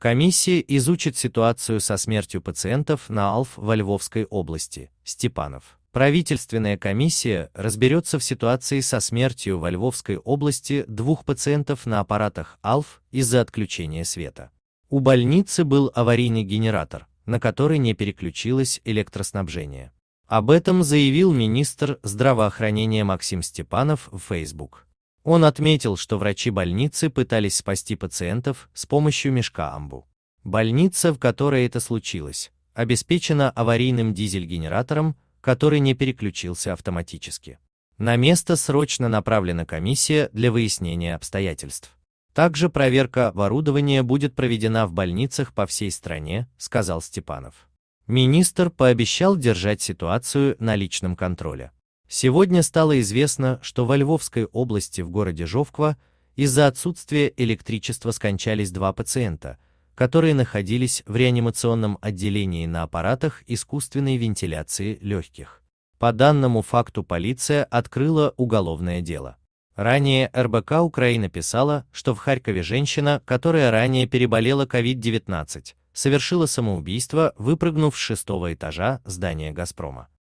Комиссия изучит ситуацию со смертью пациентов на АЛФ во Львовской области. Степанов. Правительственная комиссия разберется в ситуации со смертью во Львовской области двух пациентов на аппаратах АЛФ из-за отключения света. У больницы был аварийный генератор, на который не переключилось электроснабжение. Об этом заявил министр здравоохранения Максим Степанов в Facebook. Он отметил, что врачи больницы пытались спасти пациентов с помощью мешка амбу. Больница, в которой это случилось, обеспечена аварийным дизель-генератором, который не переключился автоматически. На место срочно направлена комиссия для выяснения обстоятельств. Также проверка оборудования будет проведена в больницах по всей стране, сказал Степанов. Министр пообещал держать ситуацию на личном контроле. Сегодня стало известно, что во Львовской области в городе Жовква из-за отсутствия электричества скончались два пациента, которые находились в реанимационном отделении на аппаратах искусственной вентиляции легких. По данному факту полиция открыла уголовное дело. Ранее РБК Украина писала, что в Харькове женщина, которая ранее переболела COVID-19, совершила самоубийство, выпрыгнув с шестого этажа здания «Газпрома».